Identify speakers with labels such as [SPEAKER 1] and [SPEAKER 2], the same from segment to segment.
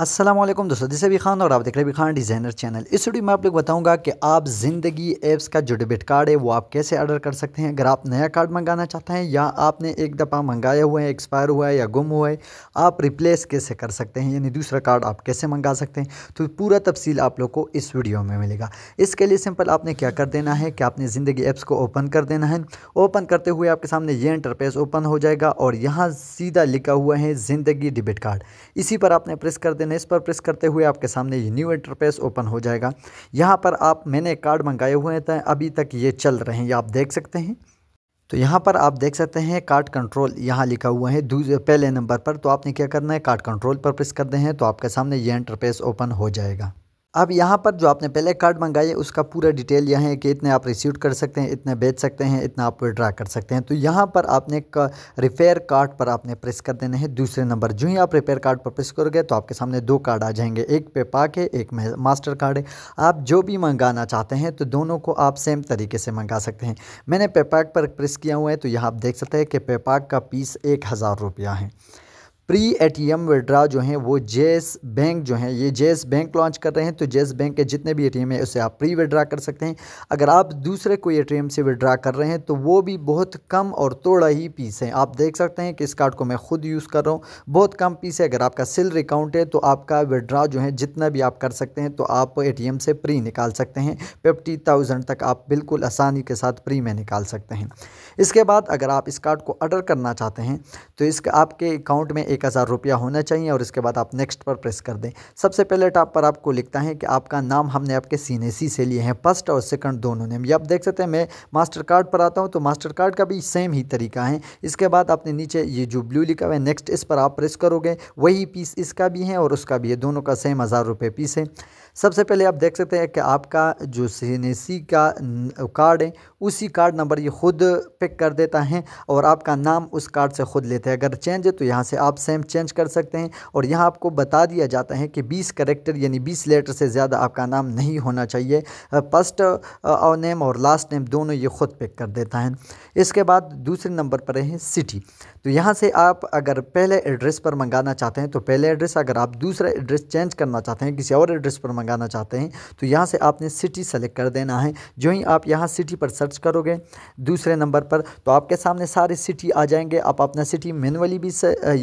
[SPEAKER 1] असलम दोस्तों दिस अभी खान और आप देख रहे हैं खान डिज़ाइनर चैनल इस वीडियो में आप लोग बताऊंगा कि आप ज़िंदगी ऐप्स का जो डेबिट कार्ड है वो आप कैसे ऑर्डर कर सकते हैं अगर आप नया कार्ड मंगाना चाहते हैं या आपने एक दफ़ा मंगाया हुआ है एक्सपायर हुआ है या गुम हुआ है आप रिप्लेस कैसे कर सकते हैं यानी दूसरा कार्ड आप कैसे मंगा सकते हैं तो पूरा तफसील आप लोग को इस वीडियो में मिलेगा इसके लिए सिंपल आपने क्या कर देना है कि आपने ज़िंदगी ऐप्स को ओपन कर देना है ओपन करते हुए आपके सामने ये इंटरपेस ओपन हो जाएगा और यहाँ सीधा लिखा हुआ है ज़िंदगी डेबिट कार्ड इसी पर आपने प्रेस कर देन इस पर प्रेस करते हुए आपके सामने ये न्यू इंटरफेस ओपन हो जाएगा यहाँ पर आप मैंने कार्ड मंगाए हुए थे अभी तक ये चल रहे हैं ये आप देख सकते हैं तो यहाँ पर आप देख सकते हैं कार्ड कंट्रोल यहाँ लिखा हुआ है पहले नंबर पर तो आपने क्या करना है कार्ड कंट्रोल पर प्रेस कर दें तो आपके सामने ये इंटरफेस ओपन हो जाएगा अब यहाँ पर जो आपने पहले कार्ड मंगाई है उसका पूरा डिटेल यह है कि इतने आप रिसीव कर सकते हैं इतने बेच सकते हैं इतना आप विड्रा कर सकते हैं तो यहाँ पर आपने का, रिपेयर कार्ड पर आपने प्रेस कर देने हैं दूसरे नंबर जो ही आप रिपेयर कार्ड पर प्रेस करोगे तो आपके सामने दो कार्ड आ जाएंगे एक पे पाक है एक मास्टर कार्ड है आप जो भी मंगाना चाहते हैं तो दोनों को आप सेम तरीके से मंगा सकते हैं मैंने पेपाक पर प्रेस किया हुआ है तो यहाँ आप देख सकते हैं कि पेपाक का पीस एक हज़ार रुपया है प्री एटीएम विड्रा जो हैं वो जेस बैंक जो हैं ये जेस बैंक लॉन्च कर रहे हैं तो जेस बैंक के जितने भी एटीएम हैं उसे आप प्री विड्रा कर सकते हैं अगर आप दूसरे कोई एटीएम से विड्रा कर रहे हैं तो वो भी बहुत कम और थोड़ा ही पीस है आप देख सकते हैं कि इस कार्ड को मैं खुद यूज़ कर रहा हूँ बहुत कम पीस है अगर आपका सिलर अकाउंट है तो आपका विड्रा जो है जितना भी आप कर सकते हैं तो आप ए से प्री निकाल सकते हैं फिफ्टी थाउजेंड तक आप बिल्कुल आसानी के साथ प्री में निकाल सकते हैं इसके बाद अगर आप इस कार्ड को ऑर्डर करना चाहते हैं तो इस आपके अकाउंट में एक हज़ार रुपया होना चाहिए और इसके बाद आप नेक्स्ट पर प्रेस कर दें सबसे पहले टॉप पर आपको लिखता है कि आपका नाम हमने आपके सीने सी से लिए हैं फर्स्ट और सेकंड दोनों नेम आप देख सकते हैं मैं मास्टर कार्ड पर आता हूँ तो मास्टर कार्ड का भी सेम ही तरीका है इसके बाद आपने नीचे ये जो ब्लू लिखा हुआ है नेक्स्ट इस पर आप प्रेस करोगे वही पीस इसका भी है और उसका भी है दोनों का सेम हज़ार रुपये पीस है सबसे पहले आप देख सकते हैं कि आपका जो सी का कार्ड है उसी कार्ड नंबर ये खुद पिक कर देता है और आपका नाम उस कार्ड से खुद लेते हैं अगर चेंज है तो यहाँ से आप सेम चेंज कर सकते हैं और यहाँ आपको बता दिया जाता है कि 20 करेक्टर यानी 20 लेटर से ज़्यादा आपका नाम नहीं होना चाहिए फर्स्ट नेम और लास्ट नेम दोनों ये खुद पिक कर देता है इसके बाद दूसरे नंबर पर है सिटी तो यहाँ से आप अगर पहले एड्रेस पर मंगाना चाहते हैं तो पहले एड्रेस अगर आप दूसरा एड्रेस चेंज करना चाहते हैं किसी और एड्रेस पर मंगाना चाहते हैं तो यहाँ से आपने सिटी सेलेक्ट कर देना है जो ही आप यहाँ सिटी पर सर्च करोगे दूसरे नंबर पर तो आपके सामने सारे सिटी आ जाएंगे आप अपना सिटी मैनुअली भी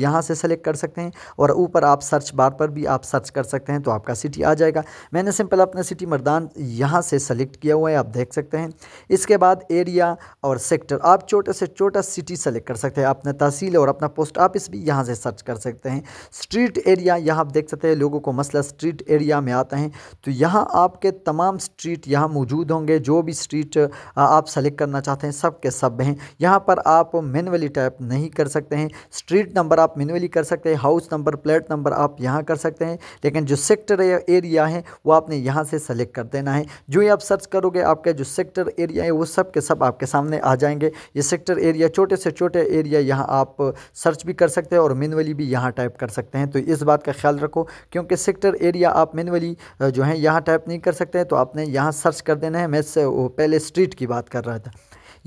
[SPEAKER 1] यहाँ से सेलेक्ट कर सकते हैं और ऊपर आप सर्च बार पर भी आप सर्च कर सकते हैं तो आपका सिटी आ जाएगा मैंने सिंपल अपना सिटी मरदान यहाँ से सेलेक्ट किया हुआ है आप देख सकते हैं इसके बाद एरिया और सेक्टर आप छोटे से छोटा सिटी सेलेक्ट कर सकते हैं अपना तहसील और अपना पोस्ट ऑफिस भी यहाँ से सर्च कर सकते हैं स्ट्रीट एरिया यहाँ आप देख सकते हैं लोगों को मसला स्ट्रीट एरिया में आता है तो यहाँ आपके तमाम स्ट्रीट यहाँ मौजूद होंगे जो भी स्ट्रीट आप सेलेक्ट करना चाहते हैं सब के सब हैं यहाँ पर आप मैनुअली टाइप नहीं कर सकते हैं स्ट्रीट नंबर आप मैनुअली कर सकते हैं हाउस नंबर प्लेट नंबर आप यहाँ कर सकते हैं लेकिन जो सेक्टर एरिया है वो आपने यहाँ से सेलेक्ट कर देना है जो ही आप सर्च करोगे आपका जो सेक्टर एरिया है वो सब के सब आपके सामने आ जाएंगे ये सेक्टर एरिया छोटे से छोटे एरिया यहाँ आप सर्च भी कर सकते हैं और मैनुअली भी यहाँ टाइप कर सकते हैं तो इस बात का ख्याल रखो क्योंकि सेक्टर एरिया आप मैनुअली जो है यहाँ टाइप नहीं कर सकते हैं तो आपने यहाँ सर्च कर देना है मैं से वो पहले स्ट्रीट की बात कर रहा था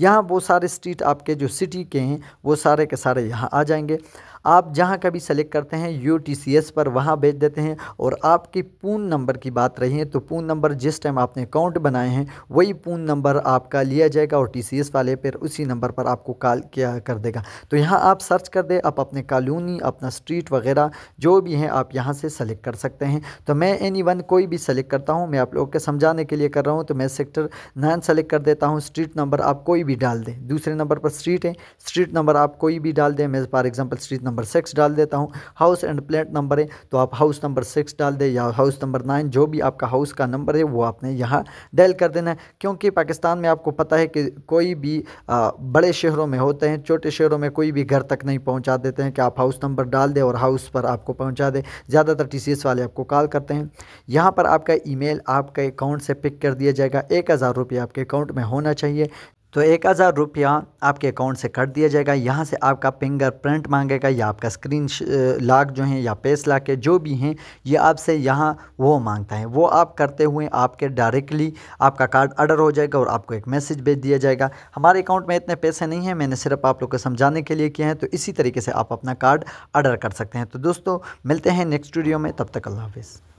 [SPEAKER 1] यहाँ वो सारे स्ट्रीट आपके जो सिटी के हैं वो सारे के सारे यहाँ आ जाएंगे आप जहाँ का भी सेलेक्ट करते हैं यू पर वहाँ भेज देते हैं और आपकी पून नंबर की बात रही है तो पून नंबर जिस टाइम आपने अकाउंट बनाए हैं वही पून नंबर आपका लिया जाएगा और टी वाले फिर उसी नंबर पर आपको कॉल किया कर देगा तो यहाँ आप सर्च कर दे आप अपने कॉलोनी अपना स्ट्रीट वगैरह जो भी हैं आप यहाँ से सेलेक्ट कर सकते हैं तो मैं एनी वन कोई भी सेलेक्ट करता हूँ मैं आप लोग के समझाने के लिए कर रहा हूँ तो मैं सेक्टर नाइन सेलेक्ट कर देता हूँ स्ट्रीट नंबर आप कोई भी डाल दें दूसरे नंबर पर स्ट्रीट है स्ट्रीट नंबर आप कोई भी डाल दें मैं for example street number number six डाल देता हूँ हाउस एंड प्लेट नंबर है तो आप हाउस नंबर सिक्स डाल दें या हाउस नंबर नाइन जो भी आपका हाउस का नंबर है वो आपने यहाँ डायल कर देना है क्योंकि पाकिस्तान में आपको पता है कि कोई भी आ, बड़े शहरों में होते हैं छोटे शहरों में कोई भी घर तक नहीं पहुँचा देते हैं कि आप हाउस नंबर डाल दें और हाउस पर आपको पहुँचा दें ज़्यादातर टी वाले आपको कॉल करते हैं यहाँ पर आपका ई आपके अकाउंट से पिक कर दिया जाएगा एक हज़ार रुपये आपके अकाउंट में होना चाहिए तो एक हज़ार रुपया आपके अकाउंट से कट दिया जाएगा यहाँ से आपका फिंगर प्रिंट मांगेगा या आपका स्क्रीन लाख जो है या पेस लाक के जो भी हैं ये आपसे यहाँ वो मांगता है वो आप करते हुए आपके डायरेक्टली आपका कार्ड आर्डर हो जाएगा और आपको एक मैसेज भेज दिया जाएगा हमारे अकाउंट में इतने पैसे नहीं हैं मैंने सिर्फ आप लोग को समझाने के लिए किया है तो इसी तरीके से आप अपना कार्ड आर्डर कर सकते हैं तो दोस्तों मिलते हैं नेक्स्ट वीडियो में तब तक अल्लाह हाफिज़